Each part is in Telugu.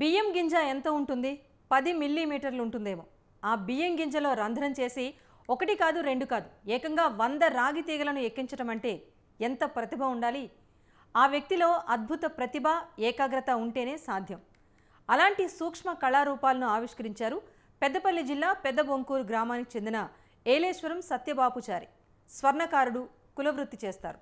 బియ్యం గింజ ఎంత ఉంటుంది పది మిల్లీమీటర్లు ఉంటుందేమో ఆ బియ్యం గింజలో రంధ్రం చేసి ఒకటి కాదు రెండు కాదు ఏకంగా వంద రాగి తీగలను ఎక్కించడం అంటే ఎంత ప్రతిభ ఉండాలి ఆ వ్యక్తిలో అద్భుత ప్రతిభ ఏకాగ్రత ఉంటేనే సాధ్యం అలాంటి సూక్ష్మ కళారూపాలను ఆవిష్కరించారు పెద్దపల్లి జిల్లా పెద్దబొంకూరు గ్రామానికి చెందిన ఏలేశ్వరం సత్యబాపుచారి స్వర్ణకారుడు కులవృత్తి చేస్తారు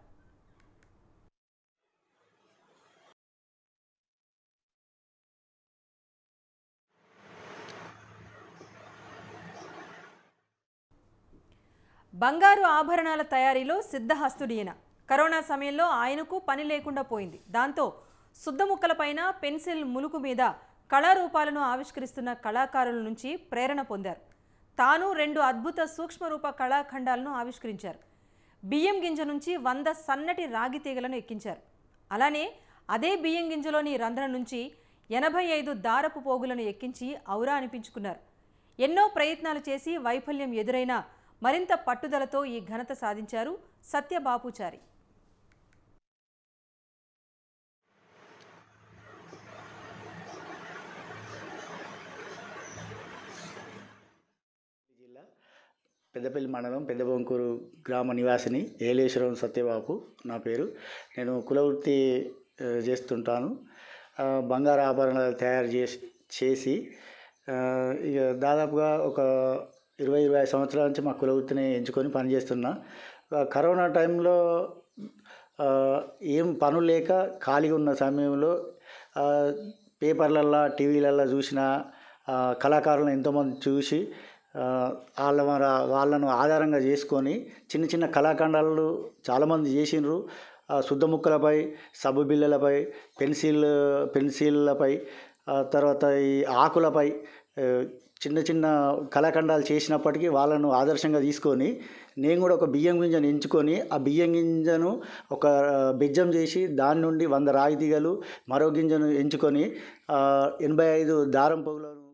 బంగారు ఆభరణాల తయారీలో సిద్ధహస్తుడియన కరోనా సమయంలో ఆయనకు పని లేకుండా పోయింది దాంతో శుద్ధ పెన్సిల్ ములుకు మీద కళారూపాలను ఆవిష్కరిస్తున్న కళాకారుల నుంచి ప్రేరణ పొందారు తాను రెండు అద్భుత సూక్ష్మరూప కళాఖండాలను ఆవిష్కరించారు బియ్యం గింజ నుంచి వంద సన్నటి రాగి తీగలను ఎక్కించారు అలానే అదే బియ్యం గింజలోని రంధ్రం నుంచి ఎనభై ఐదు దారపు పోగులను ఎక్కించి ఔరా అనిపించుకున్నారు ఎన్నో ప్రయత్నాలు చేసి వైఫల్యం ఎదురైనా మరింత పట్టుదలతో ఈ ఘనత సాధించారు సత్యబాపుచారి జిల్లా పెద్దపల్లి మండలం పెద్దబొంకూరు గ్రామ నివాసిని ఏలేశ్వరం సత్యబాబు నా పేరు నేను కులవృత్తి చేస్తుంటాను బంగారు ఆభరణాలు తయారు చేసి చేసి ఇక దాదాపుగా ఒక ఇరవై ఇరవై ఐదు సంవత్సరాల నుంచి మా కుల వృత్తిని ఎంచుకొని పనిచేస్తున్నా కరోనా టైంలో ఏం పనులు లేక ఖాళీగా ఉన్న సమయంలో పేపర్లల్లో టీవీలల్లో చూసిన కళాకారులను ఎంతోమంది చూసి వాళ్ళ వాళ్ళను ఆధారంగా చేసుకొని చిన్న చిన్న కళాఖండాలు చాలామంది చేసినారు శుద్ధ ముక్కలపై సబ్బు బిళ్ళలపై పెన్సిల్ పెన్సిళ్ళపై తర్వాత ఈ ఆకులపై చిన్న చిన్న కళాఖండాలు చేసినప్పటికీ వాళ్ళను ఆదర్శంగా తీసుకొని నేను కూడా ఒక బియ్యం గింజను ఎంచుకొని ఆ బియ్యం గింజను ఒక బిజ్జం చేసి దాని నుండి వంద రాగి తీగలు మరో గింజను ఎంచుకొని ఎనభై ఐదు దారం పొగులను